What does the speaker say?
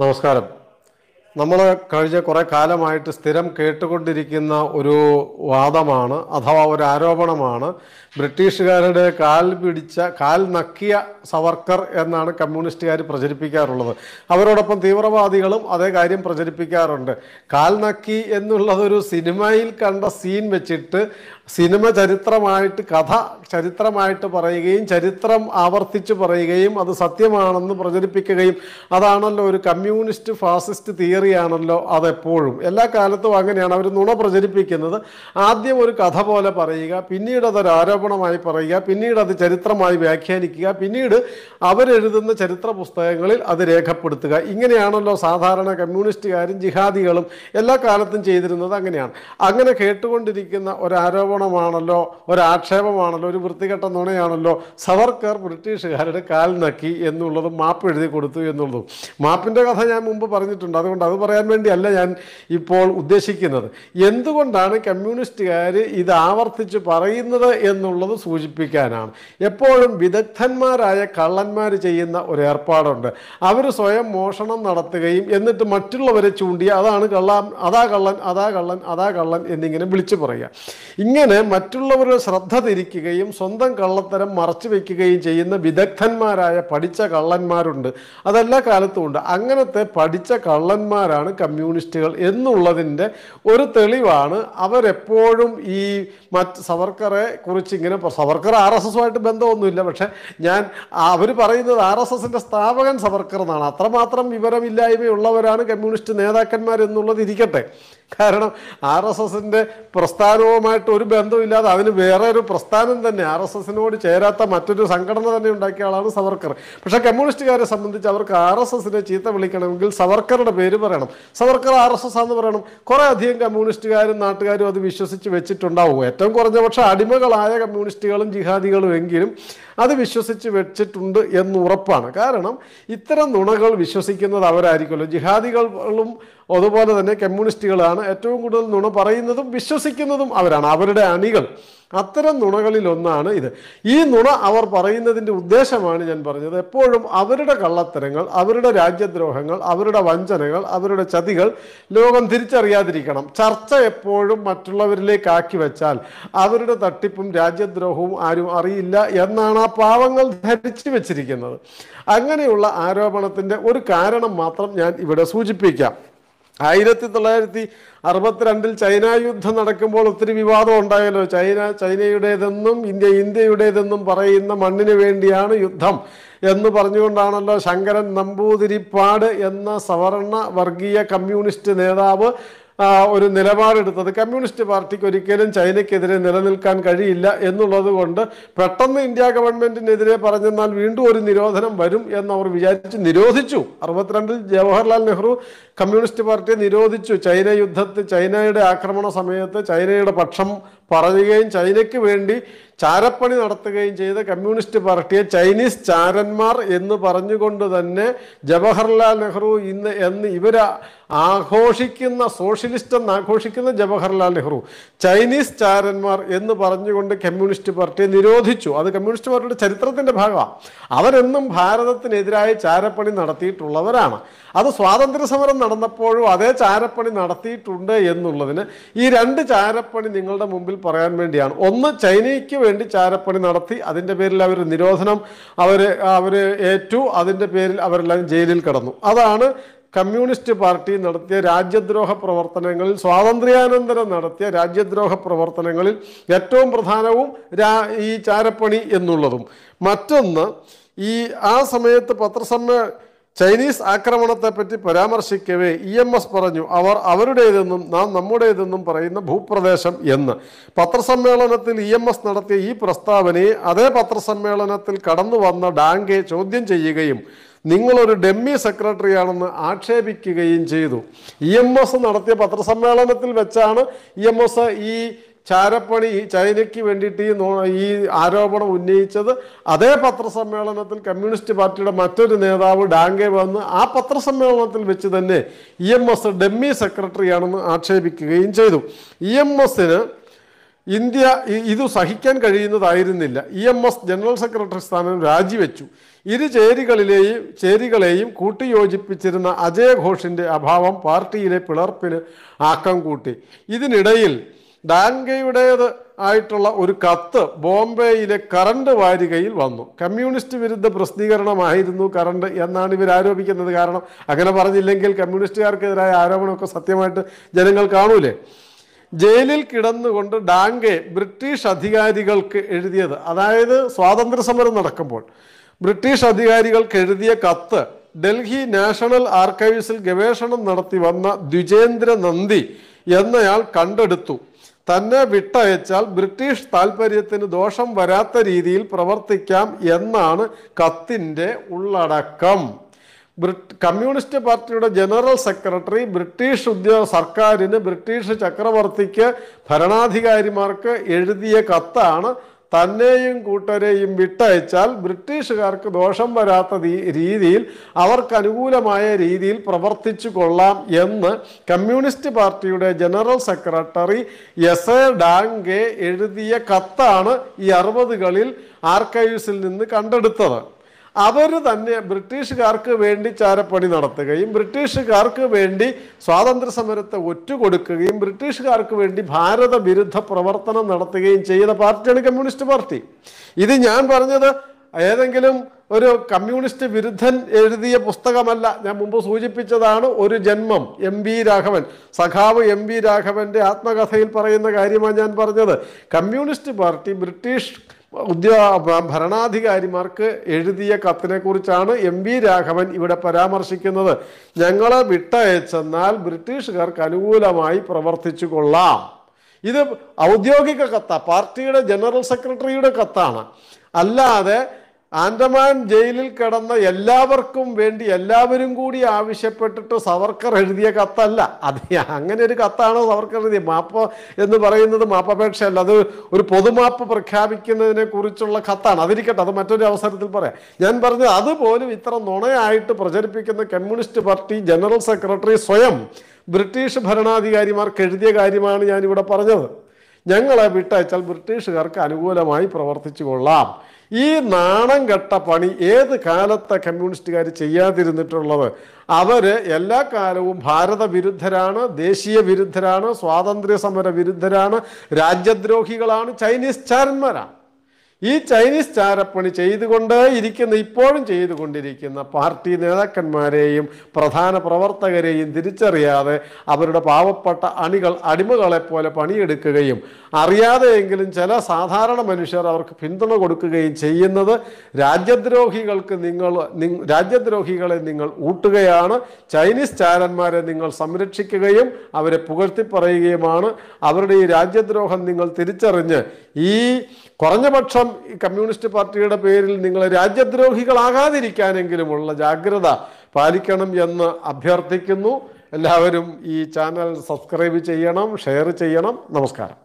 നമസ്കാരം നമ്മൾ കഴിഞ്ഞ കുറേ കാലമായിട്ട് സ്ഥിരം കേട്ടുകൊണ്ടിരിക്കുന്ന ഒരു വാദമാണ് അഥവാ ഒരു ആരോപണമാണ് ബ്രിട്ടീഷുകാരുടെ കാൽ പിടിച്ച കാൽ നക്കിയ സവർക്കർ എന്നാണ് കമ്മ്യൂണിസ്റ്റുകാർ പ്രചരിപ്പിക്കാറുള്ളത് അവരോടൊപ്പം തീവ്രവാദികളും അതേ കാര്യം പ്രചരിപ്പിക്കാറുണ്ട് കാൽ നക്കി എന്നുള്ളതൊരു സിനിമയിൽ കണ്ട സീൻ വെച്ചിട്ട് സിനിമ ചരിത്രമായിട്ട് കഥ ചരിത്രമായിട്ട് പറയുകയും ചരിത്രം ആവർത്തിച്ച് പറയുകയും അത് സത്യമാണെന്ന് പ്രചരിപ്പിക്കുകയും അതാണല്ലോ ഒരു കമ്മ്യൂണിസ്റ്റ് ഫാസിസ്റ്റ് തിയറിയാണല്ലോ അതെപ്പോഴും എല്ലാ കാലത്തും അങ്ങനെയാണ് അവർ നുണ പ്രചരിപ്പിക്കുന്നത് ആദ്യം ഒരു കഥ പോലെ പറയുക പിന്നീട് അതൊരു ആരോപണമായി പറയുക പിന്നീട് അത് ചരിത്രമായി വ്യാഖ്യാനിക്കുക പിന്നീട് അവരെഴുതുന്ന ചരിത്ര പുസ്തകങ്ങളിൽ അത് രേഖപ്പെടുത്തുക ഇങ്ങനെയാണല്ലോ സാധാരണ കമ്മ്യൂണിസ്റ്റുകാരും ജിഹാദികളും എല്ലാ കാലത്തും ചെയ്തിരുന്നത് അങ്ങനെയാണ് അങ്ങനെ കേട്ടുകൊണ്ടിരിക്കുന്ന ഒരു ആരോപണം ആക്രമണമാണല്ലോ ഒരാക്ഷേപമാണല്ലോ ഒരു വൃത്തികെട്ട നുണയാണല്ലോ സവർക്കർ ബ്രിട്ടീഷുകാരുടെ കാൽ നക്കി എന്നുള്ളതും മാപ്പ് എഴുതി കൊടുത്തു എന്നുള്ളതും മാപ്പിൻ്റെ കഥ ഞാൻ മുമ്പ് പറഞ്ഞിട്ടുണ്ട് അതുകൊണ്ട് അത് പറയാൻ വേണ്ടിയല്ല ഞാൻ ഇപ്പോൾ ഉദ്ദേശിക്കുന്നത് എന്തുകൊണ്ടാണ് കമ്മ്യൂണിസ്റ്റുകാർ ഇത് ആവർത്തിച്ച് പറയുന്നത് എന്നുള്ളത് സൂചിപ്പിക്കാനാണ് എപ്പോഴും വിദഗ്ധന്മാരായ കള്ളന്മാർ ചെയ്യുന്ന ഒരു ഏർപ്പാടുണ്ട് അവർ സ്വയം മോഷണം നടത്തുകയും എന്നിട്ട് മറ്റുള്ളവരെ ചൂണ്ടി അതാണ് കള്ളാം അതാ കള്ളൻ അതാ കള്ളൻ അതാ കള്ളൻ എന്നിങ്ങനെ വിളിച്ചു പറയുക ഇങ്ങനെ ഇങ്ങനെ മറ്റുള്ളവരുടെ ശ്രദ്ധ തിരിക്കുകയും സ്വന്തം കള്ളത്തരം മറച്ചു വെക്കുകയും ചെയ്യുന്ന വിദഗ്ധന്മാരായ പഠിച്ച കള്ളന്മാരുണ്ട് അതെല്ലാ കാലത്തും ഉണ്ട് അങ്ങനത്തെ പഠിച്ച കള്ളന്മാരാണ് കമ്മ്യൂണിസ്റ്റുകൾ എന്നുള്ളതിൻ്റെ ഒരു തെളിവാണ് അവരെപ്പോഴും ഈ മറ്റ് സവർക്കറെ കുറിച്ച് ഇങ്ങനെ സവർക്കർ ആർ എസ് എസുമായിട്ട് ബന്ധമൊന്നുമില്ല പക്ഷെ ഞാൻ അവർ പറയുന്നത് ആർ എസ് എസിൻ്റെ സ്ഥാപകൻ സവർക്കർ എന്നാണ് അത്രമാത്രം വിവരമില്ലായ്മയുള്ളവരാണ് കമ്മ്യൂണിസ്റ്റ് നേതാക്കന്മാരെന്നുള്ളത് ഇരിക്കട്ടെ കാരണം ആർ എസ് എസിന്റെ പ്രസ്ഥാനവുമായിട്ട് ഒരു ബന്ധമില്ലാതെ അതിന് വേറെ ഒരു പ്രസ്ഥാനം തന്നെ ആർ എസ് എസിനോട് ചേരാത്ത മറ്റൊരു സംഘടന തന്നെ ഉണ്ടാക്കിയ ആളാണ് സവർക്കർ പക്ഷെ കമ്മ്യൂണിസ്റ്റുകാരെ സംബന്ധിച്ച് അവർക്ക് ആർ എസ് എസിനെ ചീത്ത വിളിക്കണമെങ്കിൽ സവർക്കറുടെ പേര് പറയണം സവർക്കർ ആർ എസ് എസ് ആണെന്ന് പറയണം കുറേ അധികം കമ്മ്യൂണിസ്റ്റുകാരും നാട്ടുകാരും അത് വിശ്വസിച്ച് വെച്ചിട്ടുണ്ടാവും ഏറ്റവും കുറഞ്ഞ പക്ഷെ അടിമകളായ കമ്മ്യൂണിസ്റ്റുകളും ജിഹാദികളും എങ്കിലും അത് വിശ്വസിച്ച് വെച്ചിട്ടുണ്ട് എന്ന് ഉറപ്പാണ് കാരണം ഇത്തരം നുണകൾ വിശ്വസിക്കുന്നത് അവരായിരിക്കുമല്ലോ ജിഹാദികളും അതുപോലെ തന്നെ കമ്മ്യൂണിസ്റ്റുകളാണ് ഏറ്റവും കൂടുതൽ നുണ പറയുന്നതും വിശ്വസിക്കുന്നതും അവരാണ് അവരുടെ അണികൾ അത്തരം ഒന്നാണ് ഇത് ഈ നുണ അവർ പറയുന്നതിൻ്റെ ഉദ്ദേശമാണ് ഞാൻ പറഞ്ഞത് എപ്പോഴും അവരുടെ കള്ളത്തരങ്ങൾ അവരുടെ രാജ്യദ്രോഹങ്ങൾ അവരുടെ വഞ്ചനകൾ അവരുടെ ചതികൾ ലോകം തിരിച്ചറിയാതിരിക്കണം ചർച്ച എപ്പോഴും മറ്റുള്ളവരിലേക്ക് ആക്കി വെച്ചാൽ അവരുടെ തട്ടിപ്പും രാജ്യദ്രോഹവും ആരും അറിയില്ല എന്നാണ് ആ പാവങ്ങൾ ധരിച്ചു വെച്ചിരിക്കുന്നത് അങ്ങനെയുള്ള ആരോപണത്തിൻ്റെ ഒരു കാരണം മാത്രം ഞാൻ ഇവിടെ സൂചിപ്പിക്കാം ആയിരത്തി തൊള്ളായിരത്തി അറുപത്തിരണ്ടിൽ ചൈന യുദ്ധം നടക്കുമ്പോൾ ഒത്തിരി വിവാദം ഉണ്ടായല്ലോ ചൈന ചൈനയുടേതെന്നും ഇന്ത്യ ഇന്ത്യയുടേതെന്നും പറയുന്ന മണ്ണിന് വേണ്ടിയാണ് യുദ്ധം എന്ന് പറഞ്ഞുകൊണ്ടാണല്ലോ ശങ്കരൻ നമ്പൂതിരിപ്പാട് എന്ന സവർണ വർഗീയ കമ്മ്യൂണിസ്റ്റ് നേതാവ് ഒരു നിലപാടെടുത്തത് കമ്മ്യൂണിസ്റ്റ് പാർട്ടിക്ക് ഒരിക്കലും ചൈനയ്ക്കെതിരെ നിലനിൽക്കാൻ കഴിയില്ല എന്നുള്ളത് കൊണ്ട് പെട്ടെന്ന് ഇന്ത്യ ഗവൺമെന്റിനെതിരെ പറഞ്ഞെന്നാൽ വീണ്ടും ഒരു നിരോധനം വരും എന്ന് അവർ വിചാരിച്ച് നിരോധിച്ചു അറുപത്തിരണ്ടിൽ ജവഹർലാൽ നെഹ്റു കമ്മ്യൂണിസ്റ്റ് പാർട്ടിയെ നിരോധിച്ചു ചൈന യുദ്ധത്തിൽ ചൈനയുടെ ആക്രമണ സമയത്ത് ചൈനയുടെ പക്ഷം പറയുകയും ചൈനയ്ക്ക് വേണ്ടി ചാരപ്പണി നടത്തുകയും ചെയ്ത കമ്മ്യൂണിസ്റ്റ് പാർട്ടിയെ ചൈനീസ് ചാരന്മാർ എന്ന് പറഞ്ഞുകൊണ്ട് തന്നെ ജവഹർലാൽ നെഹ്റു ഇന്ന് എന്ന് ഇവർ ആഘോഷിക്കുന്ന സോഷ്യലിസ്റ്റ് എന്ന് ആഘോഷിക്കുന്ന ജവഹർലാൽ നെഹ്റു ചൈനീസ് ചാരന്മാർ എന്ന് പറഞ്ഞുകൊണ്ട് കമ്മ്യൂണിസ്റ്റ് പാർട്ടിയെ നിരോധിച്ചു അത് കമ്മ്യൂണിസ്റ്റ് പാർട്ടിയുടെ ചരിത്രത്തിൻ്റെ ഭാഗമാണ് അവരെന്നും ഭാരതത്തിനെതിരായി ചാരപ്പണി നടത്തിയിട്ടുള്ളവരാണ് അത് സ്വാതന്ത്ര്യ സമരം നടന്നപ്പോഴും അതേ ചാരപ്പണി നടത്തിയിട്ടുണ്ട് എന്നുള്ളതിന് ഈ രണ്ട് ചാരപ്പണി നിങ്ങളുടെ മുമ്പിൽ പറയാൻ വേണ്ടിയാണ് ഒന്ന് ചൈനയ്ക്ക് വേണ്ടി ചാരപ്പണി നടത്തി അതിൻ്റെ പേരിൽ അവർ നിരോധനം അവർ അവർ ഏറ്റു അതിൻ്റെ പേരിൽ അവരെല്ലാം ജയിലിൽ കിടന്നു അതാണ് കമ്മ്യൂണിസ്റ്റ് പാർട്ടി നടത്തിയ രാജ്യദ്രോഹ പ്രവർത്തനങ്ങളിൽ സ്വാതന്ത്ര്യാനന്തരം നടത്തിയ രാജ്യദ്രോഹ പ്രവർത്തനങ്ങളിൽ ഏറ്റവും പ്രധാനവും ഈ ചാരപ്പണി എന്നുള്ളതും മറ്റൊന്ന് ഈ ആ സമയത്ത് പത്രസമ്മേ ചൈനീസ് ആക്രമണത്തെപ്പറ്റി പരാമർശിക്കവേ ഇ എം എസ് പറഞ്ഞു അവർ അവരുടേതെന്നും നാം നമ്മുടേതെന്നും പറയുന്ന ഭൂപ്രദേശം എന്ന് പത്രസമ്മേളനത്തിൽ ഇ എം എസ് നടത്തിയ ഈ പ്രസ്താവനയെ അതേ പത്രസമ്മേളനത്തിൽ കടന്നു വന്ന ഡാങ്കെ ചോദ്യം ചെയ്യുകയും നിങ്ങളൊരു ഡെമ്മി സെക്രട്ടറിയാണെന്ന് ആക്ഷേപിക്കുകയും ചെയ്തു ഇ എം എസ് നടത്തിയ പത്രസമ്മേളനത്തിൽ വെച്ചാണ് ഇ എം എസ് ഈ ചാരപ്പണി ഈ ചൈനയ്ക്ക് വേണ്ടിയിട്ട് ഈ ഈ ആരോപണം ഉന്നയിച്ചത് അതേ പത്രസമ്മേളനത്തിൽ കമ്മ്യൂണിസ്റ്റ് പാർട്ടിയുടെ മറ്റൊരു നേതാവ് ഡാങ്കെ വന്ന് ആ പത്രസമ്മേളനത്തിൽ വെച്ച് തന്നെ ഇ എം എസ് ഡെമ്മി സെക്രട്ടറിയാണെന്ന് ആക്ഷേപിക്കുകയും ചെയ്തു ഇ എം എസിന് ഇന്ത്യ ഇത് സഹിക്കാൻ കഴിയുന്നതായിരുന്നില്ല E M S general secretary സ്ഥാനം രാജിവെച്ചു ഇരു ചേരികളിലെയും ചേരികളെയും കൂട്ടിയോജിപ്പിച്ചിരുന്ന അജയ് അഭാവം പാർട്ടിയിലെ പിളർപ്പിന് ആക്കം കൂട്ടി ഇതിനിടയിൽ ഡാൻഗയുടേത് ആയിട്ടുള്ള ഒരു കത്ത് ബോംബെയിലെ കറണ്ട് വാരികയിൽ വന്നു കമ്മ്യൂണിസ്റ്റ് വിരുദ്ധ പ്രസിദ്ധീകരണമായിരുന്നു കറണ്ട് എന്നാണ് ഇവർ ആരോപിക്കുന്നത് കാരണം അങ്ങനെ പറഞ്ഞില്ലെങ്കിൽ കമ്മ്യൂണിസ്റ്റുകാർക്കെതിരായ ആരോപണമൊക്കെ സത്യമായിട്ട് ജനങ്ങൾ കാണൂലേ ജയിലിൽ കിടന്നുകൊണ്ട് ഡാങ്കെ ബ്രിട്ടീഷ് അധികാരികൾക്ക് എഴുതിയത് അതായത് സ്വാതന്ത്ര്യ സമരം നടക്കുമ്പോൾ ബ്രിട്ടീഷ് അധികാരികൾക്ക് എഴുതിയ കത്ത് ഡൽഹി നാഷണൽ ആർക്കൈവ്സിൽ ഗവേഷണം നടത്തി വന്ന ദ്വിജേന്ദ്ര നന്ദി എന്നയാൾ കണ്ടെടുത്തു തന്നെ വിട്ടയച്ചാൽ ബ്രിട്ടീഷ് താൽപ്പര്യത്തിന് ദോഷം വരാത്ത രീതിയിൽ പ്രവർത്തിക്കാം എന്നാണ് കത്തിൻ്റെ ഉള്ളടക്കം കമ്മ്യൂണിസ്റ്റ് പാർട്ടിയുടെ ജനറൽ സെക്രട്ടറി ബ്രിട്ടീഷ് ഉദ്യോഗ സർക്കാരിന് ബ്രിട്ടീഷ് ചക്രവർത്തിക്ക് ഭരണാധികാരിമാർക്ക് എഴുതിയ കത്താണ് തന്നെയും കൂട്ടരെയും വിട്ടയച്ചാൽ ബ്രിട്ടീഷുകാർക്ക് ദോഷം വരാത്ത രീതിയിൽ അവർക്ക് അനുകൂലമായ രീതിയിൽ പ്രവർത്തിച്ചു കൊള്ളാം എന്ന് കമ്മ്യൂണിസ്റ്റ് പാർട്ടിയുടെ general secretary S A Dange എഴുതിയ കത്താണ് ഈ അറുപതുകളിൽ ആർക്കൈവ്സിൽ നിന്ന് കണ്ടെടുത്തത് അവർ തന്നെ ബ്രിട്ടീഷുകാർക്ക് വേണ്ടി ചാരപ്പണി നടത്തുകയും ബ്രിട്ടീഷുകാർക്ക് വേണ്ടി സ്വാതന്ത്ര്യ സമരത്തെ ഒറ്റുകൊടുക്കുകയും ബ്രിട്ടീഷുകാർക്ക് വേണ്ടി ഭാരത വിരുദ്ധ പ്രവർത്തനം നടത്തുകയും ചെയ്ത പാർട്ടിയാണ് കമ്മ്യൂണിസ്റ്റ് പാർട്ടി ഇത് ഞാൻ പറഞ്ഞത് ഏതെങ്കിലും ഒരു കമ്മ്യൂണിസ്റ്റ് വിരുദ്ധൻ എഴുതിയ പുസ്തകമല്ല ഞാൻ മുമ്പ് സൂചിപ്പിച്ചതാണ് ഒരു ജന്മം എം വി രാഘവൻ സഖാവ് എം വി രാഘവൻ്റെ ആത്മകഥയിൽ പറയുന്ന കാര്യമാണ് ഞാൻ പറഞ്ഞത് കമ്മ്യൂണിസ്റ്റ് പാർട്ടി ബ്രിട്ടീഷ് ഉദ്യോ ഭരണാധികാരിമാർക്ക് എഴുതിയ കത്തിനെക്കുറിച്ചാണ് എം വി രാഘവൻ ഇവിടെ പരാമർശിക്കുന്നത് ഞങ്ങളെ വിട്ടയച്ചെന്നാൽ ബ്രിട്ടീഷുകാർക്ക് അനുകൂലമായി പ്രവർത്തിച്ചു കൊള്ളാം ഇത് ഔദ്യോഗിക കത്താണ് പാർട്ടിയുടെ ജനറൽ സെക്രട്ടറിയുടെ കത്താണ് അല്ലാതെ ആൻഡമാൻ ജയിലിൽ കിടന്ന എല്ലാവർക്കും വേണ്ടി എല്ലാവരും കൂടി ആവശ്യപ്പെട്ടിട്ട് സവർക്കർ എഴുതിയ കത്തല്ല അത് അങ്ങനെ ഒരു കത്താണോ സവർക്കർ എഴുതിയ മാപ്പ് എന്ന് പറയുന്നത് മാപ്പപേക്ഷയല്ല അത് ഒരു പൊതുമാപ്പ് പ്രഖ്യാപിക്കുന്നതിനെ കുറിച്ചുള്ള കത്താണ് അതിരിക്കട്ടെ അത് മറ്റൊരു അവസരത്തിൽ പറയാം ഞാൻ പറഞ്ഞത് അതുപോലും ഇത്ര നുണയായിട്ട് പ്രചരിപ്പിക്കുന്ന കമ്മ്യൂണിസ്റ്റ് പാർട്ടി ജനറൽ സെക്രട്ടറി സ്വയം ബ്രിട്ടീഷ് ഭരണാധികാരിമാർക്ക് എഴുതിയ കാര്യമാണ് ഞാനിവിടെ പറഞ്ഞത് ഞങ്ങളെ വിട്ടയച്ചാൽ ബ്രിട്ടീഷുകാർക്ക് അനുകൂലമായി പ്രവർത്തിച്ചു കൊള്ളാം ഈ നാണം കെട്ട പണി ഏത് കാലത്തെ കമ്മ്യൂണിസ്റ്റുകാർ ചെയ്യാതിരുന്നിട്ടുള്ളത് അവർ എല്ലാ കാലവും ഭാരത വിരുദ്ധരാണ് ദേശീയ വിരുദ്ധരാണ് സ്വാതന്ത്ര്യ സമര വിരുദ്ധരാണ് രാജ്യദ്രോഹികളാണ് ചൈനീസ് ചാരന്മാരാണ് ഈ ചൈനീസ് ചാരപ്പണി ചെയ്തുകൊണ്ട് ഇരിക്കുന്ന ഇപ്പോഴും ചെയ്തുകൊണ്ടിരിക്കുന്ന പാർട്ടി നേതാക്കന്മാരെയും പ്രധാന പ്രവർത്തകരെയും തിരിച്ചറിയാതെ അവരുടെ പാവപ്പെട്ട അണികൾ അടിമകളെപ്പോലെ പണിയെടുക്കുകയും അറിയാതെയെങ്കിലും ചില സാധാരണ മനുഷ്യർ അവർക്ക് പിന്തുണ കൊടുക്കുകയും ചെയ്യുന്നത് രാജ്യദ്രോഹികൾക്ക് നിങ്ങൾ രാജ്യദ്രോഹികളെ നിങ്ങൾ ഊട്ടുകയാണ് ചൈനീസ് ചാരന്മാരെ നിങ്ങൾ സംരക്ഷിക്കുകയും അവരെ പുകഴ്ത്തി അവരുടെ ഈ രാജ്യദ്രോഹം നിങ്ങൾ തിരിച്ചറിഞ്ഞ് ഈ കുറഞ്ഞപക്ഷം ഈ കമ്മ്യൂണിസ്റ്റ് പാർട്ടിയുടെ പേരിൽ നിങ്ങൾ രാജ്യദ്രോഹികളാകാതിരിക്കാനെങ്കിലുമുള്ള ജാഗ്രത പാലിക്കണം എന്ന് അഭ്യർത്ഥിക്കുന്നു എല്ലാവരും ഈ ചാനൽ സബ്സ്ക്രൈബ് ചെയ്യണം ഷെയർ ചെയ്യണം നമസ്കാരം